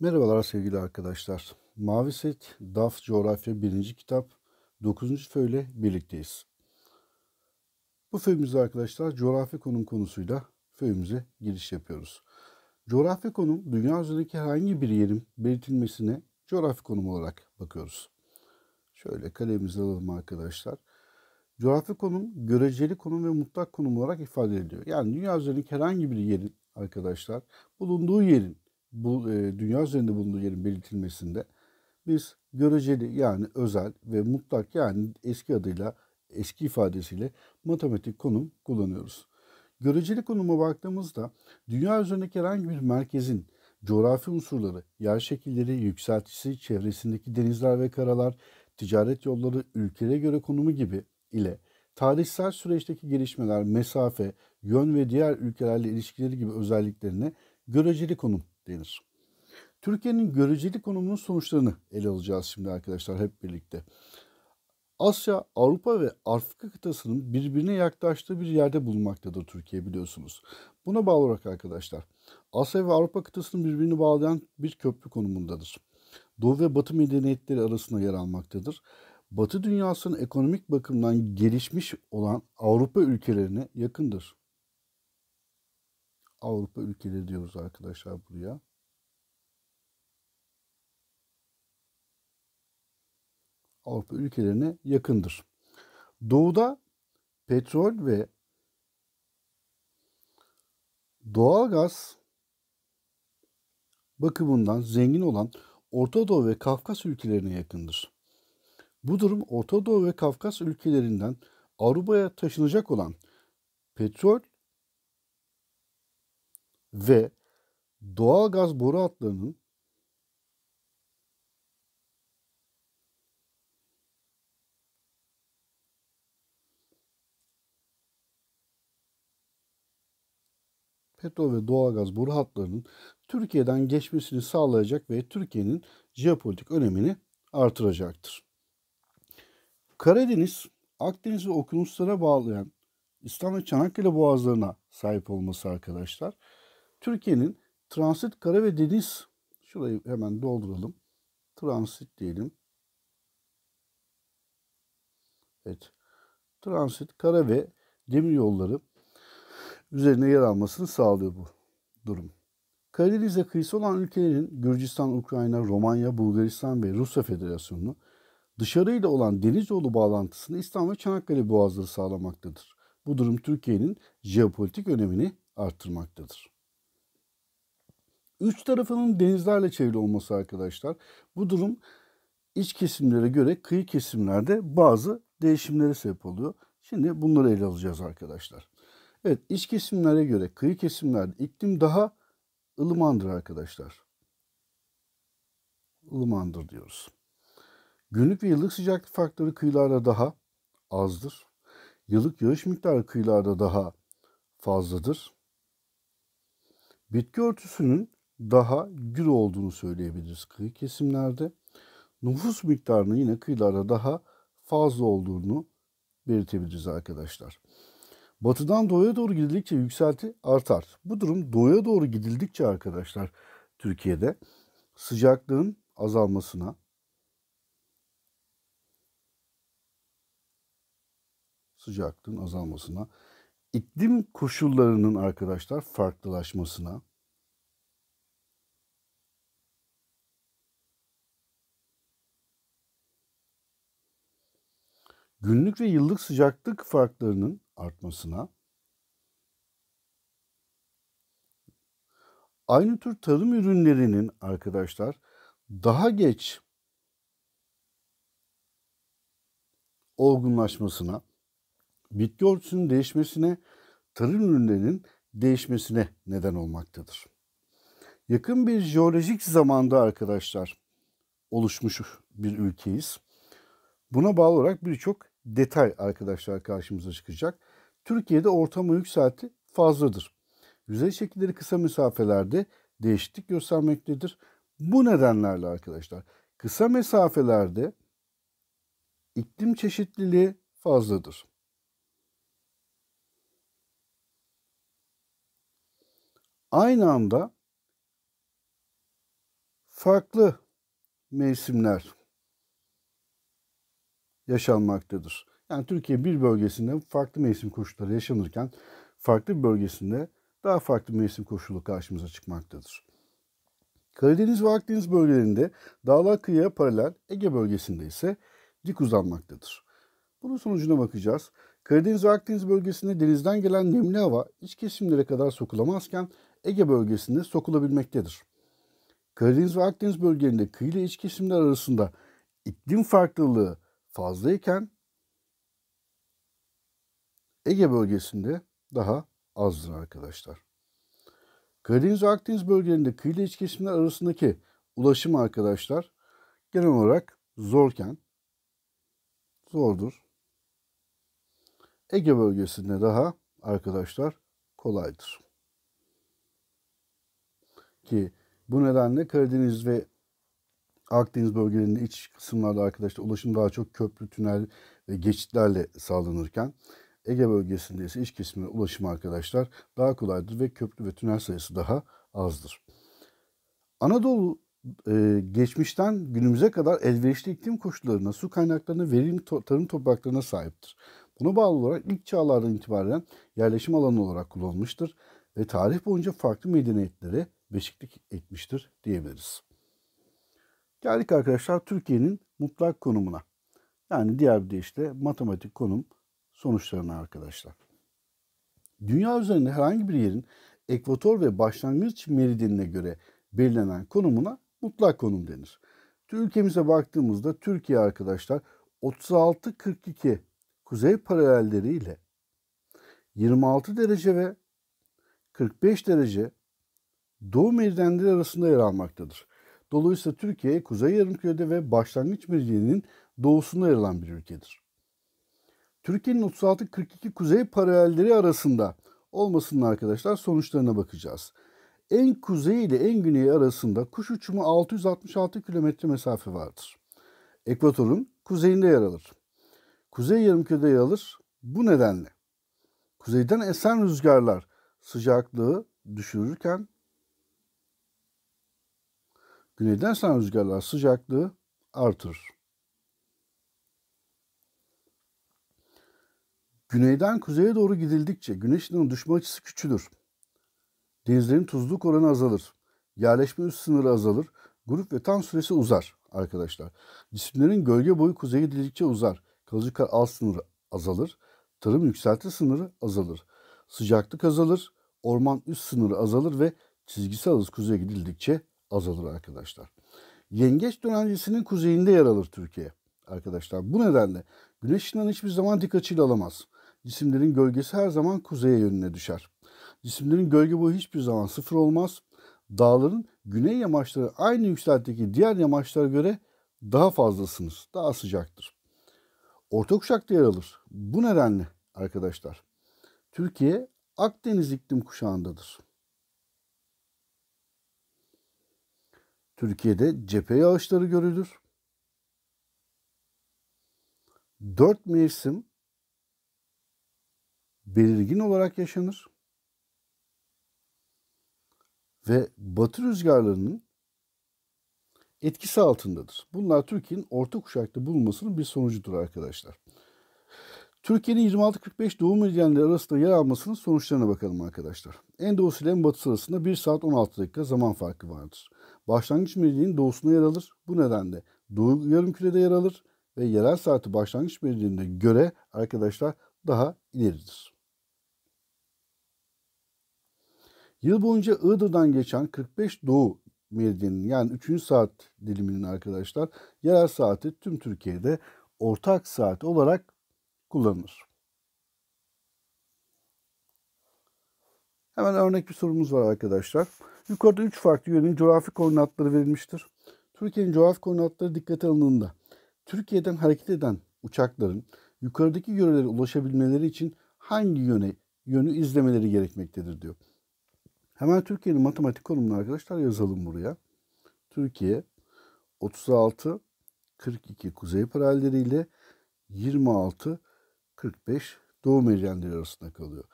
Merhabalar sevgili arkadaşlar. Mavi Set, DAF Coğrafya 1. Kitap 9. Föyle birlikteyiz. Bu föyümüzde arkadaşlar coğrafi konum konusuyla föyümüze giriş yapıyoruz. Coğrafi konum dünya üzerindeki herhangi bir yerin belirtilmesine coğrafi konum olarak bakıyoruz. Şöyle kalemimizi alalım arkadaşlar. Coğrafi konum göreceli konum ve mutlak konum olarak ifade ediliyor. Yani dünya üzerindeki herhangi bir yerin arkadaşlar bulunduğu yerin bu e, dünya üzerinde bulunduğu yerin belirtilmesinde biz göreceli yani özel ve mutlak yani eski adıyla eski ifadesiyle matematik konum kullanıyoruz. Göreceli konuma baktığımızda dünya üzerindeki herhangi bir merkezin coğrafi unsurları, yer şekilleri, yükseltisi, çevresindeki denizler ve karalar, ticaret yolları, ülkeye göre konumu gibi ile tarihsel süreçteki gelişmeler, mesafe, yön ve diğer ülkelerle ilişkileri gibi özelliklerine göreceli konum denir. Türkiye'nin göreceli konumunun sonuçlarını ele alacağız şimdi arkadaşlar hep birlikte. Asya, Avrupa ve Afrika kıtasının birbirine yaklaştığı bir yerde bulunmaktadır Türkiye biliyorsunuz. Buna bağlı olarak arkadaşlar Asya ve Avrupa kıtasının birbirini bağlayan bir köprü konumundadır. Doğu ve Batı medeniyetleri arasında yer almaktadır. Batı dünyasının ekonomik bakımdan gelişmiş olan Avrupa ülkelerine yakındır. Avrupa ülkeleri diyoruz arkadaşlar buraya. Avrupa ülkelerine yakındır. Doğuda petrol ve doğalgaz bakımından zengin olan Orta Doğu ve Kafkas ülkelerine yakındır. Bu durum Orta Doğu ve Kafkas ülkelerinden Avrupa'ya taşınacak olan petrol ve doğal gaz boru hatlarının petrol ve doğalgaz boru hatlarının Türkiye'den geçmesini sağlayacak ve Türkiye'nin jeopolitik önemini artıracaktır. Karadeniz, Akdeniz ve okyanuslara bağlayan İstanbul Çanakkale boğazlarına sahip olması arkadaşlar. Türkiye'nin transit kara ve deniz şurayı hemen dolduralım. Transit diyelim. Evet. Transit kara ve demir yolları üzerine yer almasını sağlıyor bu durum. Karadeniz'e kıyısı olan ülkelerin Gürcistan, Ukrayna, Romanya, Bulgaristan ve Rusya Federasyonu dışarıyla olan deniz yolu bağlantısını İstanbul ve Çanakkale boğazları sağlamaktadır. Bu durum Türkiye'nin jeopolitik önemini arttırmaktadır. Üç tarafının denizlerle çevrili olması arkadaşlar. Bu durum iç kesimlere göre kıyı kesimlerde bazı değişimlere sebep oluyor. Şimdi bunları ele alacağız arkadaşlar. Evet iç kesimlere göre kıyı kesimlerde iklim daha ılımandır arkadaşlar. Ilımandır diyoruz. Günlük ve yıllık sıcaklık farkları kıyılarda daha azdır. Yıllık yağış miktarı kıyılarda daha fazladır. Bitki örtüsünün daha gür olduğunu söyleyebiliriz kıyı kesimlerde. Nüfus miktarının yine kıyılarda daha fazla olduğunu belirtebiliriz arkadaşlar. Batıdan doğuya doğru gidildikçe yükselti artar. Bu durum doğuya doğru gidildikçe arkadaşlar Türkiye'de sıcaklığın azalmasına sıcaklığın azalmasına, iklim koşullarının arkadaşlar farklılaşmasına günlük ve yıllık sıcaklık farklarının artmasına, aynı tür tarım ürünlerinin arkadaşlar daha geç olgunlaşmasına, bitki örtüsünün değişmesine, tarım ürünlerinin değişmesine neden olmaktadır. Yakın bir jeolojik zamanda arkadaşlar oluşmuş bir ülkeyiz. Buna bağlı olarak birçok detay arkadaşlar karşımıza çıkacak. Türkiye'de ortama yük saati fazladır. Yüzey şekilleri kısa mesafelerde değişiklik göstermektedir. Bu nedenlerle arkadaşlar kısa mesafelerde iklim çeşitliliği fazladır. Aynı anda farklı mevsimler yaşanmaktadır. Yani Türkiye bir bölgesinde farklı mevsim koşulları yaşanırken farklı bir bölgesinde daha farklı mevsim koşulu karşımıza çıkmaktadır. Karadeniz ve Akdeniz bölgelerinde dağlar kıyıya paralel Ege bölgesinde ise dik uzanmaktadır. Bunun sonucuna bakacağız. Karadeniz ve Akdeniz bölgesinde denizden gelen nemli hava iç kesimlere kadar sokulamazken Ege bölgesinde sokulabilmektedir. Karadeniz ve Akdeniz bölgelerinde kıyı ile iç kesimler arasında iklim farklılığı fazlayken Ege bölgesinde daha azdır arkadaşlar. Karadeniz Akdeniz bölgelerinde kıyı iç kesimler arasındaki ulaşım arkadaşlar genel olarak zorken zordur. Ege bölgesinde daha arkadaşlar kolaydır. Ki bu nedenle Karadeniz ve Akdeniz bölgelerinde iç kısımlarda arkadaşlar ulaşım daha çok köprü, tünel ve geçitlerle sağlanırken Ege bölgesinde ise iç kesime ulaşım arkadaşlar daha kolaydır ve köprü ve tünel sayısı daha azdır. Anadolu e, geçmişten günümüze kadar elverişli iklim koşullarına, su kaynaklarına, verimli tarım topraklarına sahiptir. Buna bağlı olarak ilk çağlardan itibaren yerleşim alanı olarak kullanılmıştır ve tarih boyunca farklı medeniyetlere beşiklik etmiştir diyebiliriz. Geldik arkadaşlar Türkiye'nin mutlak konumuna. Yani diğer bir deyişle matematik konum sonuçlarına arkadaşlar. Dünya üzerinde herhangi bir yerin ekvator ve başlangıç meridyenine göre belirlenen konumuna mutlak konum denir. Ülkemize baktığımızda Türkiye arkadaşlar 36-42 kuzey paralelleri ile 26 derece ve 45 derece doğu meridyenleri arasında yer almaktadır. Dolayısıyla Türkiye kuzey yarımkürede ve başlangıç meridyeninin doğusunda yer alan bir ülkedir. Türkiye'nin 36-42 kuzey paralelleri arasında olmasının arkadaşlar sonuçlarına bakacağız. En kuzey ile en güney arasında kuş uçumu 666 kilometre mesafe vardır. Ekvatorun kuzeyinde yer alır. Kuzey yarımkürede yer alır. Bu nedenle kuzeyden esen rüzgarlar sıcaklığı düşürürken güneyden esen rüzgarlar sıcaklığı artırır. Güneyden kuzeye doğru gidildikçe güneşin düşme açısı küçülür. Denizlerin tuzluk oranı azalır. Yerleşme üst sınırı azalır. Grup ve tan süresi uzar arkadaşlar. Cisimlerin gölge boyu kuzeye gidildikçe uzar. Kalıcı kar alt sınırı azalır. Tarım yükselti sınırı azalır. Sıcaklık azalır. Orman üst sınırı azalır ve çizgisel hız kuzeye gidildikçe azalır arkadaşlar. Yengeç dönencesinin kuzeyinde yer alır Türkiye arkadaşlar. Bu nedenle güneş ışınlarını hiçbir zaman dik açıyla alamaz. Cisimlerin gölgesi her zaman kuzeye yönüne düşer. Cisimlerin gölge boyu hiçbir zaman sıfır olmaz. Dağların güney yamaçları aynı yükseltteki diğer yamaçlara göre daha fazlasınız, daha sıcaktır. Orta kuşakta yer alır. Bu nedenle arkadaşlar Türkiye Akdeniz iklim kuşağındadır. Türkiye'de cephe yağışları görülür. Dört mevsim belirgin olarak yaşanır. Ve batı rüzgarlarının etkisi altındadır. Bunlar Türkiye'nin orta kuşakta bulunmasının bir sonucudur arkadaşlar. Türkiye'nin 26-45 doğum meridyenleri arasında yer almasının sonuçlarına bakalım arkadaşlar. En doğusu ile en batısı arasında 1 saat 16 dakika zaman farkı vardır. Başlangıç meridyenin doğusuna yer alır. Bu nedenle doğu yarımkürede yer alır ve yerel saati başlangıç meridyenine göre arkadaşlar daha ileridir. Yıl boyunca Iğdır'dan geçen 45 Doğu meridyeninin yani 3. saat diliminin arkadaşlar yerel saati tüm Türkiye'de ortak saat olarak kullanılır. Hemen örnek bir sorumuz var arkadaşlar. Yukarıda 3 farklı yönün coğrafi koordinatları verilmiştir. Türkiye'nin coğrafi koordinatları dikkate alındığında Türkiye'den hareket eden uçakların yukarıdaki yörelere ulaşabilmeleri için hangi yöne yönü izlemeleri gerekmektedir diyor. Hemen Türkiye'nin matematik konumunu arkadaşlar yazalım buraya. Türkiye 36 42 kuzey paralleri ile 26 45 doğu meridyenleri arasında kalıyor.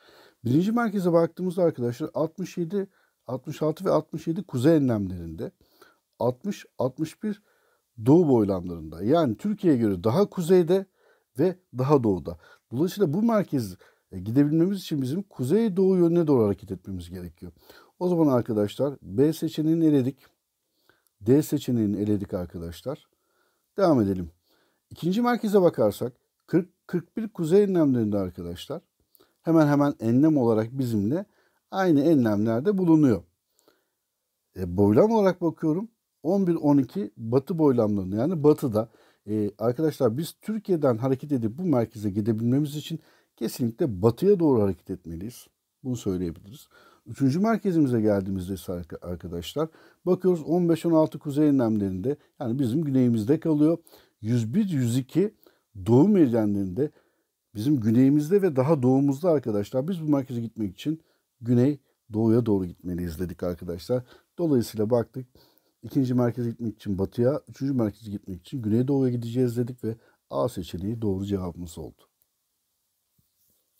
Birinci merkeze baktığımızda arkadaşlar 67 66 ve 67 kuzey enlemlerinde 60 61 doğu boylamlarında. Yani Türkiye'ye göre daha kuzeyde ve daha doğuda. Dolayısıyla bu merkez e, gidebilmemiz için bizim kuzey doğu yönüne doğru hareket etmemiz gerekiyor. O zaman arkadaşlar B seçeneğini eledik. D seçeneğini eledik arkadaşlar. Devam edelim. İkinci merkeze bakarsak 40-41 kuzey enlemlerinde arkadaşlar hemen hemen enlem olarak bizimle aynı enlemlerde bulunuyor. E, boylam olarak bakıyorum 11-12 batı boylamlarında yani batıda. E, arkadaşlar biz Türkiye'den hareket edip bu merkeze gidebilmemiz için kesinlikle batıya doğru hareket etmeliyiz. Bunu söyleyebiliriz. Üçüncü merkezimize geldiğimizde ise arkadaşlar bakıyoruz 15-16 kuzey enlemlerinde yani bizim güneyimizde kalıyor. 101-102 doğu meridyenlerinde bizim güneyimizde ve daha doğumuzda arkadaşlar biz bu merkeze gitmek için güney doğuya doğru gitmeliyiz dedik arkadaşlar. Dolayısıyla baktık ikinci merkeze gitmek için batıya, üçüncü merkeze gitmek için güneydoğuya gideceğiz dedik ve A seçeneği doğru cevabımız oldu.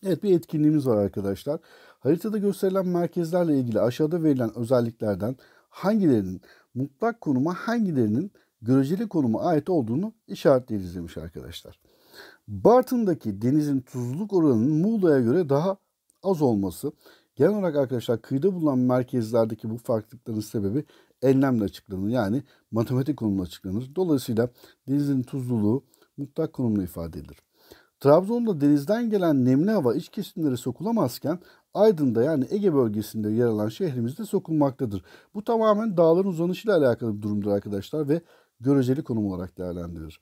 Evet bir etkinliğimiz var arkadaşlar. Haritada gösterilen merkezlerle ilgili aşağıda verilen özelliklerden hangilerinin mutlak konuma hangilerinin göreceli konuma ait olduğunu işaretleyiniz demiş arkadaşlar. Bartın'daki denizin tuzluluk oranının Muğla'ya göre daha az olması genel olarak arkadaşlar kıyıda bulunan merkezlerdeki bu farklılıkların sebebi enlemle açıklanır. Yani matematik konumla açıklanır. Dolayısıyla denizin tuzluluğu mutlak konumla ifade edilir. Trabzon'da denizden gelen nemli hava iç kesimlere sokulamazken Aydın'da yani Ege bölgesinde yer alan şehrimizde sokulmaktadır. Bu tamamen dağların uzanışıyla alakalı bir durumdur arkadaşlar ve göreceli konum olarak değerlendirilir.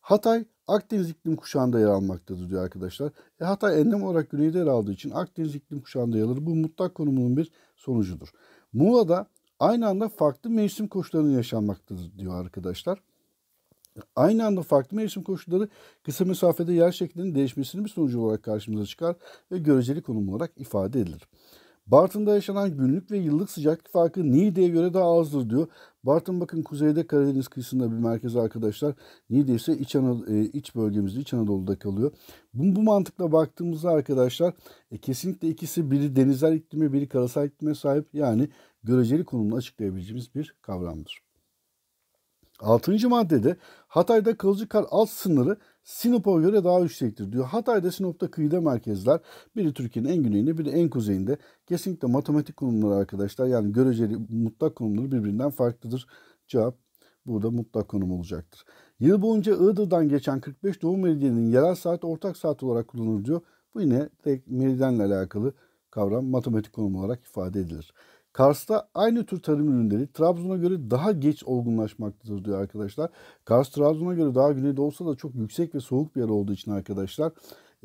Hatay Akdeniz iklim kuşağında yer almaktadır diyor arkadaşlar. E, Hatay enlem olarak güneyde yer aldığı için Akdeniz iklim kuşağında yer alır. Bu mutlak konumunun bir sonucudur. Muğla'da aynı anda farklı mevsim koşullarının yaşanmaktadır diyor arkadaşlar. Aynı anda farklı mevsim koşulları kısa mesafede yer şeklinin değişmesinin bir sonucu olarak karşımıza çıkar ve göreceli konum olarak ifade edilir. Bartın'da yaşanan günlük ve yıllık sıcaklık farkı Niğde'ye göre daha azdır diyor. Bartın bakın kuzeyde Karadeniz kıyısında bir merkez arkadaşlar. Niğde ise iç, Anadolu, e, iç bölgemizde İç Anadolu'da kalıyor. Bu, bu mantıkla baktığımızda arkadaşlar e, kesinlikle ikisi biri denizler iklimi biri karasal iklime sahip. Yani göreceli konumunu açıklayabileceğimiz bir kavramdır. Altıncı maddede Hatay'da kalıcı kar alt sınırı Sinop'a göre daha yüksektir diyor. Hatay'da Sinop'ta kıyıda merkezler biri Türkiye'nin en güneyinde biri en kuzeyinde. Kesinlikle matematik konumları arkadaşlar yani göreceli mutlak konumları birbirinden farklıdır. Cevap burada mutlak konum olacaktır. Yıl boyunca Iğdır'dan geçen 45 Doğu Meridyenin yerel saat ortak saat olarak kullanılır diyor. Bu yine tek meridyenle alakalı kavram matematik konum olarak ifade edilir. Kars'ta aynı tür tarım ürünleri Trabzon'a göre daha geç olgunlaşmaktadır diyor arkadaşlar. Kars Trabzon'a göre daha güneyde olsa da çok yüksek ve soğuk bir yer olduğu için arkadaşlar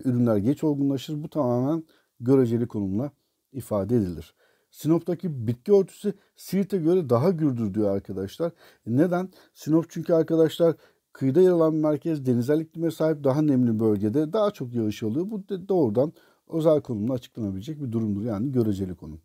ürünler geç olgunlaşır. Bu tamamen göreceli konumla ifade edilir. Sinop'taki bitki örtüsü Siirt'e göre daha gürdür diyor arkadaşlar. Neden? Sinop çünkü arkadaşlar kıyıda yer alan merkez denizel iklime sahip daha nemli bölgede daha çok yağış oluyor. Bu doğrudan özel konumla açıklanabilecek bir durumdur. Yani göreceli konum.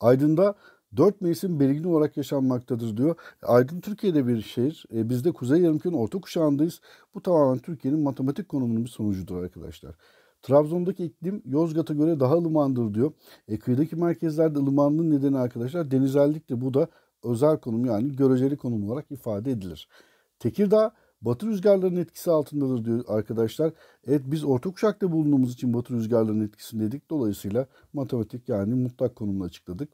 Aydın'da dört mevsim belirgin olarak yaşanmaktadır diyor. Aydın Türkiye'de bir şehir. E, biz de Kuzey Yarımköy'ün orta kuşağındayız. Bu tamamen Türkiye'nin matematik konumunun bir sonucudur arkadaşlar. Trabzon'daki iklim Yozgat'a göre daha ılımandır diyor. E, kıyıdaki merkezlerde ılımanlığın nedeni arkadaşlar denizellikle bu da özel konum yani göreceli konum olarak ifade edilir. Tekirdağ batı rüzgarlarının etkisi altındadır diyor arkadaşlar. Evet biz orta kuşakta bulunduğumuz için batı rüzgarlarının etkisindeydik. Dolayısıyla matematik yani mutlak konumunu açıkladık.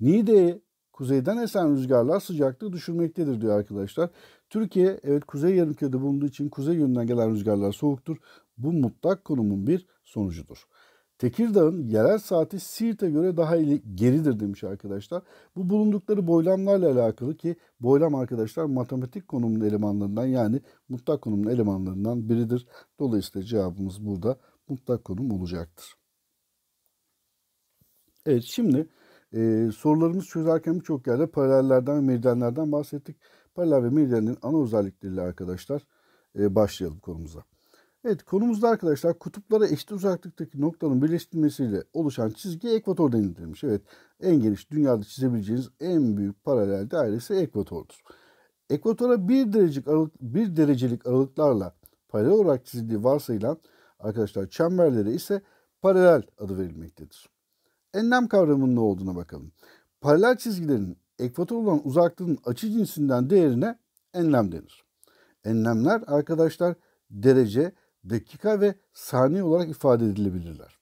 Niğde'ye kuzeyden esen rüzgarlar sıcaklığı düşürmektedir diyor arkadaşlar. Türkiye evet kuzey yarımkürede bulunduğu için kuzey yönünden gelen rüzgarlar soğuktur. Bu mutlak konumun bir sonucudur. Tekirdağ'ın yerel saati Siirt'e göre daha geridir demiş arkadaşlar. Bu bulundukları boylamlarla alakalı ki boylam arkadaşlar matematik konumunun elemanlarından yani mutlak konumun elemanlarından biridir. Dolayısıyla cevabımız burada mutlak konum olacaktır. Evet şimdi e, sorularımız çözerken birçok yerde paralellerden ve meridyenlerden bahsettik. Paralel ve meridyenlerin ana özellikleriyle arkadaşlar e, başlayalım konumuza. Evet konumuzda arkadaşlar kutuplara eşit uzaklıktaki noktaların birleştirilmesiyle oluşan çizgi ekvator denilmiş. Evet en geniş dünyada çizebileceğiniz en büyük paralel dairesi ekvatordur. Ekvatora bir derecelik, aralık, bir derecelik aralıklarla paralel olarak çizildiği varsayılan arkadaşlar çemberlere ise paralel adı verilmektedir. Enlem kavramının ne olduğuna bakalım. Paralel çizgilerin ekvator olan uzaklığın açı cinsinden değerine enlem denir. Enlemler arkadaşlar derece, dakika ve saniye olarak ifade edilebilirler.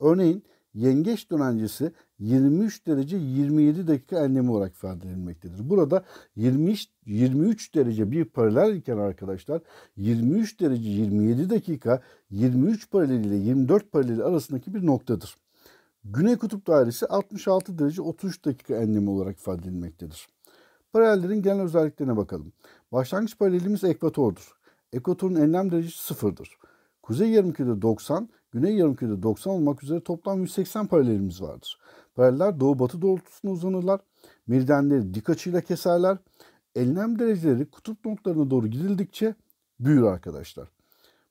Örneğin yengeç dönencesi 23 derece 27 dakika enlemi olarak ifade edilmektedir. Burada 20, 23 derece bir paralel iken arkadaşlar 23 derece 27 dakika 23 paralel ile 24 paralel arasındaki bir noktadır. Güney kutup dairesi 66 derece 33 dakika enlemi olarak ifade edilmektedir. Paralellerin genel özelliklerine bakalım. Başlangıç paralelimiz ekvatordur. Ekvatorun enlem derecesi sıfırdır. Kuzey yarımkürede 90, güney yarımkürede 90 olmak üzere toplam 180 paralelimiz vardır. Paraleller doğu-batı doğrultusuna uzanırlar. Meridyenleri dik açıyla keserler. Enlem dereceleri kutup noktalarına doğru gidildikçe büyür arkadaşlar.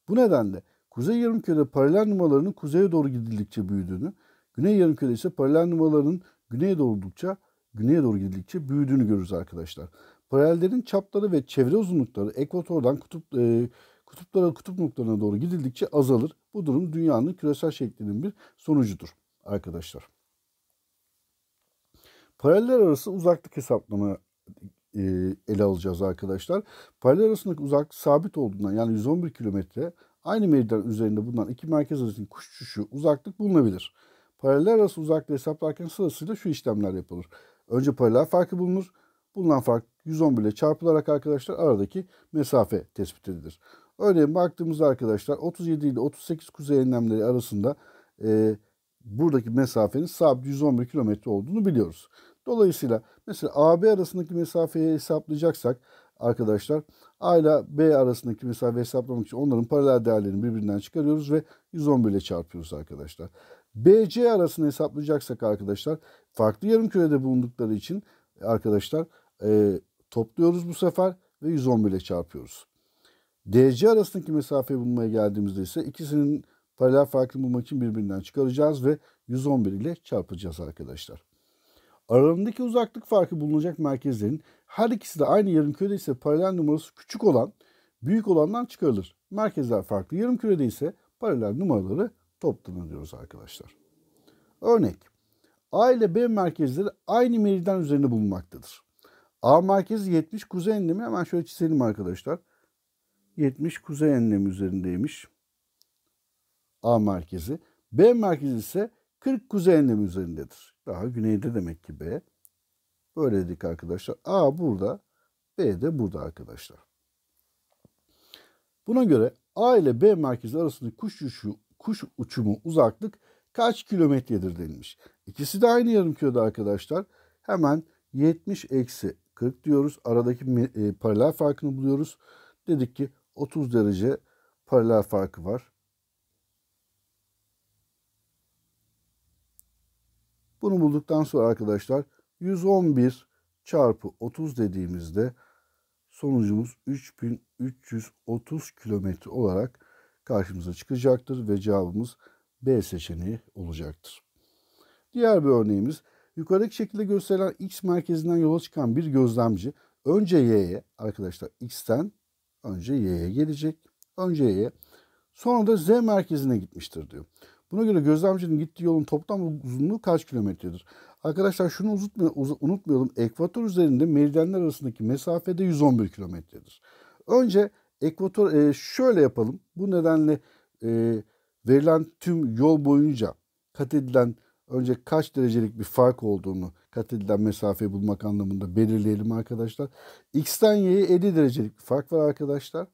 Bu nedenle kuzey yarımkürede paralel numaralarının kuzeye doğru gidildikçe büyüdüğünü, güney yarımkürede ise paralel numaralarının güneye doğru gidildikçe büyüdüğünü görürüz arkadaşlar. Paralellerin çapları ve çevre uzunlukları ekvatordan kutup e, kutuplara kutup noktalarına doğru gidildikçe azalır. Bu durum dünyanın küresel şeklinin bir sonucudur arkadaşlar. Paraleller arası uzaklık hesaplama e, ele alacağız arkadaşlar. Paralel arasındaki uzak sabit olduğundan yani 111 kilometre aynı meridyen üzerinde bulunan iki merkez arasındaki kuş uçuşu uzaklık bulunabilir. Paralel arası uzaklığı hesaplarken sırasıyla şu işlemler yapılır. Önce paralel farkı bulunur. Bulunan fark 111 ile çarpılarak arkadaşlar aradaki mesafe tespit edilir. Örneğin baktığımızda arkadaşlar 37 ile 38 kuzey enlemleri arasında e, buradaki mesafenin sabit 111 kilometre olduğunu biliyoruz. Dolayısıyla mesela AB arasındaki mesafeyi hesaplayacaksak arkadaşlar A ile B arasındaki mesafeyi hesaplamak için onların paralel değerlerini birbirinden çıkarıyoruz ve 111 ile çarpıyoruz arkadaşlar. BC arasını hesaplayacaksak arkadaşlar farklı yarım kürede bulundukları için arkadaşlar e, topluyoruz bu sefer ve 111 ile çarpıyoruz. DC arasındaki mesafeyi bulmaya geldiğimizde ise ikisinin paralel farkını bulmak için birbirinden çıkaracağız ve 111 ile çarpacağız arkadaşlar. Aralarındaki uzaklık farkı bulunacak merkezlerin her ikisi de aynı yarım kürede ise paralel numarası küçük olan büyük olandan çıkarılır. Merkezler farklı yarım kürede ise paralel numaraları toplanır arkadaşlar. Örnek A ile B merkezleri aynı meridyen üzerinde bulunmaktadır. A merkezi 70 kuzey enlemi hemen şöyle çizelim arkadaşlar. 70 kuzey enlemi üzerindeymiş. A merkezi. B merkezi ise 40 kuzey enlemi üzerindedir. Daha güneyde demek ki B. Böyle dedik arkadaşlar. A burada, B de burada arkadaşlar. Buna göre A ile B merkezi arasındaki kuş uçuşu, kuş uçumu uzaklık kaç kilometredir denilmiş. İkisi de aynı yarım kürede arkadaşlar. Hemen 70 eksi 40 diyoruz. Aradaki e, paralel farkını buluyoruz. Dedik ki 30 derece paralel farkı var. Bunu bulduktan sonra arkadaşlar 111 çarpı 30 dediğimizde sonucumuz 3330 kilometre olarak karşımıza çıkacaktır ve cevabımız B seçeneği olacaktır. Diğer bir örneğimiz yukarıdaki şekilde gösterilen X merkezinden yola çıkan bir gözlemci önce Y'ye arkadaşlar X'ten önce Y'ye gelecek. Önce Y'ye sonra da Z merkezine gitmiştir diyor. Buna göre gözlemcinin gittiği yolun toplam uzunluğu kaç kilometredir? Arkadaşlar şunu unutmayalım. Ekvator üzerinde meridyenler arasındaki mesafe de 111 kilometredir. Önce ekvator e, şöyle yapalım. Bu nedenle e, verilen tüm yol boyunca kat edilen önce kaç derecelik bir fark olduğunu kat edilen mesafeyi bulmak anlamında belirleyelim arkadaşlar. X'ten Y'ye 50 derecelik bir fark var arkadaşlar.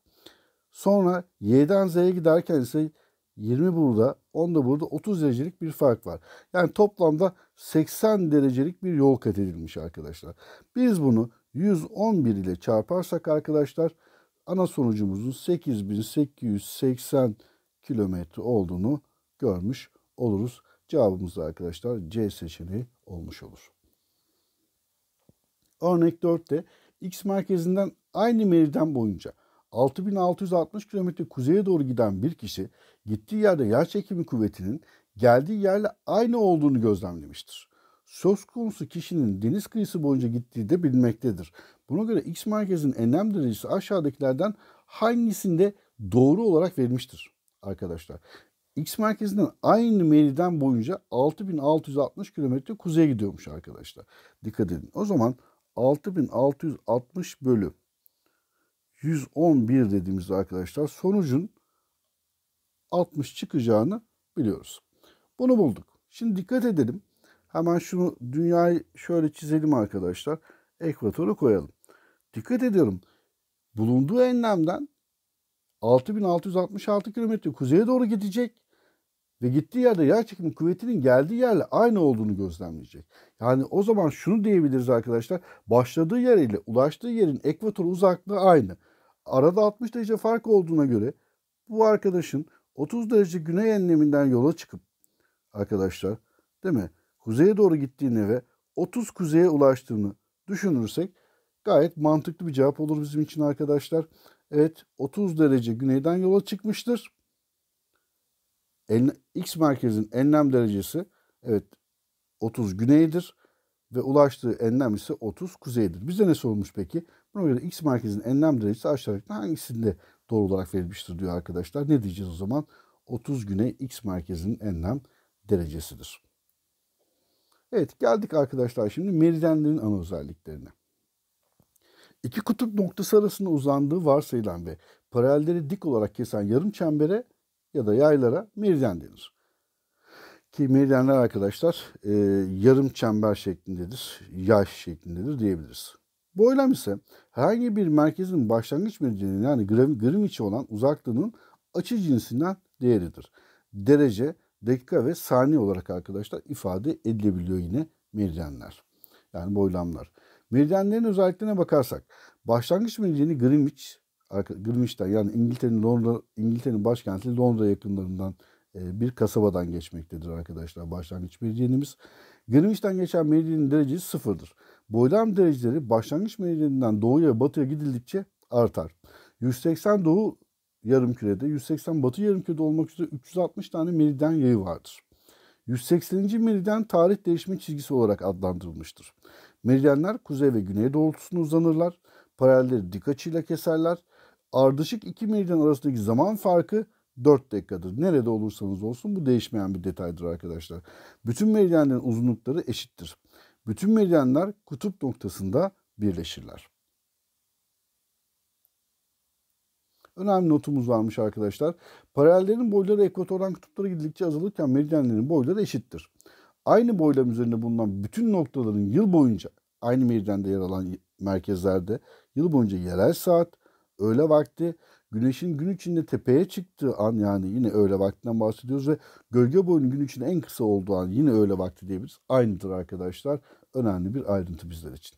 Sonra Y'den Z'ye giderken ise 20 burada 10 da burada 30 derecelik bir fark var. Yani toplamda 80 derecelik bir yol kat edilmiş arkadaşlar. Biz bunu 111 ile çarparsak arkadaşlar ana sonucumuzun 8880 kilometre olduğunu görmüş oluruz. Cevabımız da arkadaşlar C seçeneği olmuş olur. Örnek 4'te X merkezinden aynı meriden boyunca 6660 km kuzeye doğru giden bir kişi gittiği yerde yer çekimi kuvvetinin geldiği yerle aynı olduğunu gözlemlemiştir. Söz konusu kişinin deniz kıyısı boyunca gittiği de bilmektedir. Buna göre X merkezin enlem derecesi aşağıdakilerden hangisinde doğru olarak verilmiştir? arkadaşlar. X merkezinden aynı meriden boyunca 6660 kilometre kuzeye gidiyormuş arkadaşlar. Dikkat edin. O zaman 6660 bölü 111 dediğimizde arkadaşlar sonucun 60 çıkacağını biliyoruz. Bunu bulduk. Şimdi dikkat edelim. Hemen şunu dünyayı şöyle çizelim arkadaşlar. Ekvatoru koyalım. Dikkat ediyorum. Bulunduğu enlemden 6666 kilometre kuzeye doğru gidecek ve gittiği yerde yer çekimi kuvvetinin geldiği yerle aynı olduğunu gözlemleyecek. Yani o zaman şunu diyebiliriz arkadaşlar. Başladığı yer ile ulaştığı yerin ekvator uzaklığı aynı. Arada 60 derece fark olduğuna göre bu arkadaşın 30 derece güney enleminden yola çıkıp arkadaşlar değil mi? Kuzeye doğru gittiğini ve 30 kuzeye ulaştığını düşünürsek gayet mantıklı bir cevap olur bizim için arkadaşlar. Evet 30 derece güneyden yola çıkmıştır. X merkezin enlem derecesi evet 30 güneydir ve ulaştığı enlem ise 30 kuzeydir. Bize ne sorulmuş peki? Buna göre X merkezin enlem derecesi aşağı yukarı hangisinde doğru olarak verilmiştir diyor arkadaşlar. Ne diyeceğiz o zaman? 30 güney X merkezinin enlem derecesidir. Evet geldik arkadaşlar şimdi meridyenlerin ana özelliklerine. İki kutup noktası arasında uzandığı varsayılan ve paralelleri dik olarak kesen yarım çembere ya da yaylara meridyen denir. Ki meridyenler arkadaşlar e, yarım çember şeklindedir, yay şeklindedir diyebiliriz. Boylam ise herhangi bir merkezin başlangıç meridyeninin yani içi olan uzaklığının açı cinsinden değeridir. Derece, dakika ve saniye olarak arkadaşlar ifade edilebiliyor yine meridyenler. Yani boylamlar. Meridyenlerin özelliklerine bakarsak başlangıç meridyeni Greenwich, Greenwich'ten yani İngiltere'nin Londra, İngiltere'nin başkenti Londra yakınlarından e, bir kasabadan geçmektedir arkadaşlar başlangıç meridyenimiz. Greenwich'ten geçen meridyenin derecesi sıfırdır. Boylam dereceleri başlangıç meridyeninden doğuya batıya gidildikçe artar. 180 doğu yarım kürede, 180 batı yarım kürede olmak üzere 360 tane meridyen yayı vardır. 180. meridyen tarih değişme çizgisi olarak adlandırılmıştır. Meridyenler kuzey ve güney doğrultusuna uzanırlar. Paralelleri dik açıyla keserler. Ardışık iki meridyen arasındaki zaman farkı 4 dakikadır. Nerede olursanız olsun bu değişmeyen bir detaydır arkadaşlar. Bütün meridyenlerin uzunlukları eşittir. Bütün meridyenler kutup noktasında birleşirler. Önemli notumuz varmış arkadaşlar. Paralellerin boyları ekvatordan kutuplara gidildikçe azalırken meridyenlerin boyları eşittir aynı boylam üzerinde bulunan bütün noktaların yıl boyunca aynı meridyende yer alan merkezlerde yıl boyunca yerel saat, öğle vakti, güneşin gün içinde tepeye çıktığı an yani yine öğle vaktinden bahsediyoruz ve gölge boyunun gün içinde en kısa olduğu an yine öğle vakti diyebiliriz. Aynıdır arkadaşlar. Önemli bir ayrıntı bizler için.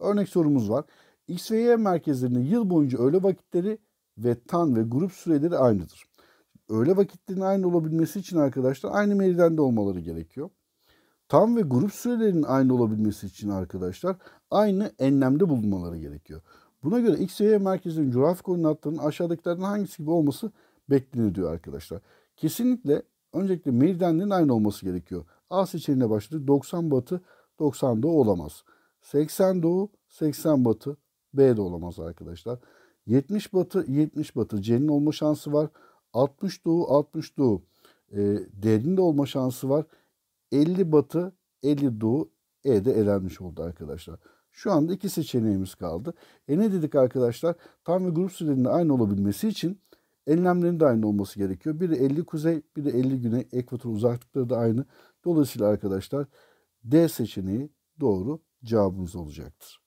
Örnek sorumuz var. X ve Y merkezlerinin yıl boyunca öğle vakitleri ve tan ve grup süreleri aynıdır. Öğle vakitlerinin aynı olabilmesi için arkadaşlar aynı meridende olmaları gerekiyor tam ve grup sürelerinin aynı olabilmesi için arkadaşlar aynı enlemde bulunmaları gerekiyor. Buna göre X ve Y merkezlerinin coğrafi koordinatlarının aşağıdakilerden hangisi gibi olması bekleniyor diyor arkadaşlar. Kesinlikle öncelikle meridyenlerin aynı olması gerekiyor. A seçeneğine başladı. 90 batı, 90 doğu olamaz. 80 doğu, 80 batı B de olamaz arkadaşlar. 70 batı, 70 batı C'nin olma şansı var. 60 doğu, 60 doğu e, D'nin de olma şansı var. 50 batı, 50 doğu, E de elenmiş oldu arkadaşlar. Şu anda iki seçeneğimiz kaldı. E ne dedik arkadaşlar? Tam ve grup sürelerinin aynı olabilmesi için enlemlerin de aynı olması gerekiyor. Biri 50 kuzey, biri 50 güney, ekvator uzaklıkları da aynı. Dolayısıyla arkadaşlar D seçeneği doğru cevabımız olacaktır.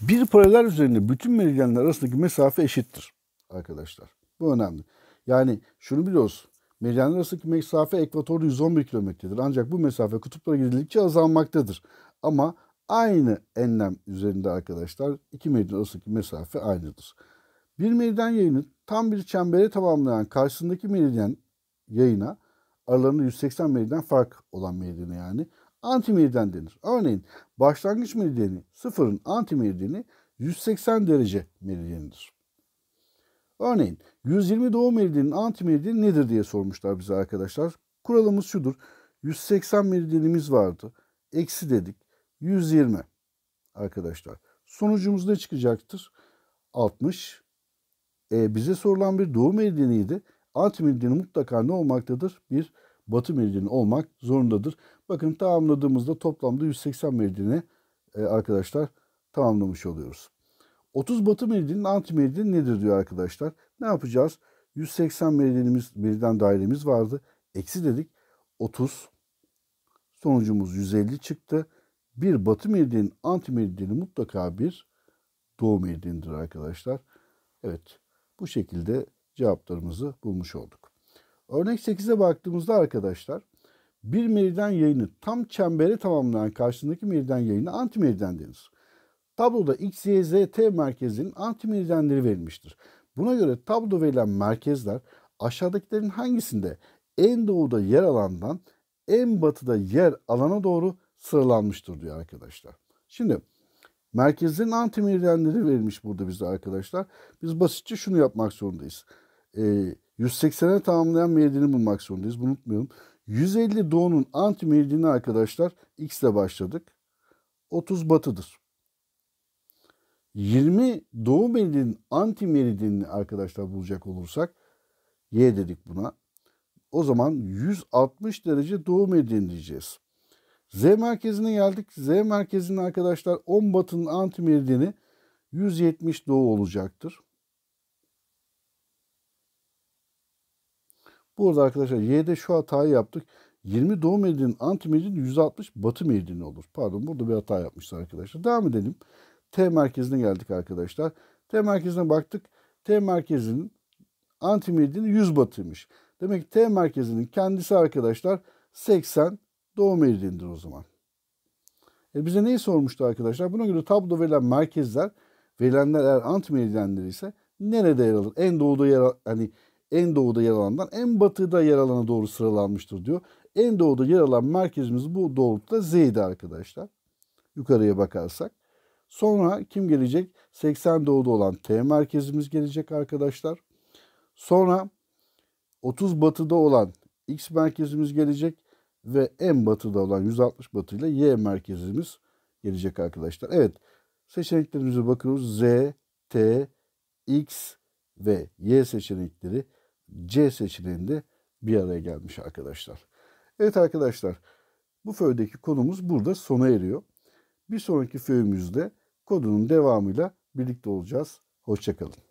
Bir paralel üzerinde bütün meridyenler arasındaki mesafe eşittir arkadaşlar. Bu önemli. Yani şunu biliyoruz. Meridyenler arasındaki mesafe ekvatorda 111 kilometredir. Ancak bu mesafe kutuplara gidildikçe azalmaktadır. Ama aynı enlem üzerinde arkadaşlar iki meridyen arasındaki mesafe aynıdır. Bir meridyen yayını tam bir çembere tamamlayan karşısındaki meridyen yayına aralarında 180 meridyen fark olan meridyene yani anti meridyen denir. Örneğin başlangıç meridyeni sıfırın anti meridyeni 180 derece meridyenidir. Örneğin 120 doğu meridyeni anti meridyeni nedir diye sormuşlar bize arkadaşlar. Kuralımız şudur. 180 meridyenimiz vardı. Eksi dedik. 120 arkadaşlar. Sonucumuz ne çıkacaktır? 60. E, bize sorulan bir doğu meridyeniydi. Anti meridyeni mutlaka ne olmaktadır? Bir batı meridyeni olmak zorundadır. Bakın tamamladığımızda toplamda 180 meridyeni e, arkadaşlar tamamlamış oluyoruz. 30 batı meridyenin anti meridyeni nedir diyor arkadaşlar. Ne yapacağız? 180 meridyenimiz, meridyen dairemiz vardı. Eksi dedik. 30 sonucumuz 150 çıktı. Bir batı meridyenin anti meridyeni mutlaka bir doğu meridyenidir arkadaşlar. Evet bu şekilde cevaplarımızı bulmuş olduk. Örnek 8'e baktığımızda arkadaşlar bir meridyen yayını tam çembere tamamlayan karşısındaki meridyen yayını anti meridyen denir. Tabloda X, Y, Z, T merkezinin antimeridyenleri verilmiştir. Buna göre tabloda verilen merkezler aşağıdakilerin hangisinde en doğuda yer alandan en batıda yer alana doğru sıralanmıştır diyor arkadaşlar. Şimdi merkezlerin antimeridyenleri verilmiş burada bize arkadaşlar. Biz basitçe şunu yapmak zorundayız. Ee, 180'e tamamlayan meridyeni bulmak zorundayız. Bunu unutmayalım. 150 doğunun antimeridyeni arkadaşlar x ile başladık. 30 batıdır. 20 Doğu Meridi'nin anti meridyenini arkadaşlar bulacak olursak Y dedik buna. O zaman 160 derece Doğu meridyen diyeceğiz. Z merkezine geldik. Z merkezinin arkadaşlar 10 batının anti meridyeni 170 doğu olacaktır. Burada arkadaşlar Y'de şu hatayı yaptık. 20 doğu meridyenin anti meridyeni 160 batı meridyeni olur. Pardon burada bir hata yapmışlar arkadaşlar. Devam edelim. T merkezine geldik arkadaşlar. T merkezine baktık. T merkezinin antimeridyeni 100 batıymış. Demek ki T merkezinin kendisi arkadaşlar 80 doğu meridyenidir o zaman. E bize neyi sormuştu arkadaşlar? Buna göre tablo verilen merkezler, verilenler eğer antimeridyenleri ise nerede yer alır? En doğuda yer al, hani en doğuda yer alandan en batıda yer alana doğru sıralanmıştır diyor. En doğuda yer alan merkezimiz bu doğrultuda Z'ydi arkadaşlar. Yukarıya bakarsak. Sonra kim gelecek? 80 doğuda olan T merkezimiz gelecek arkadaşlar. Sonra 30 batıda olan X merkezimiz gelecek ve en batıda olan 160 batıyla Y merkezimiz gelecek arkadaşlar. Evet seçeneklerimize bakıyoruz. Z, T, X ve Y seçenekleri C seçeneğinde bir araya gelmiş arkadaşlar. Evet arkadaşlar bu föydeki konumuz burada sona eriyor. Bir sonraki föyümüzde kodunun devamıyla birlikte olacağız. Hoşçakalın.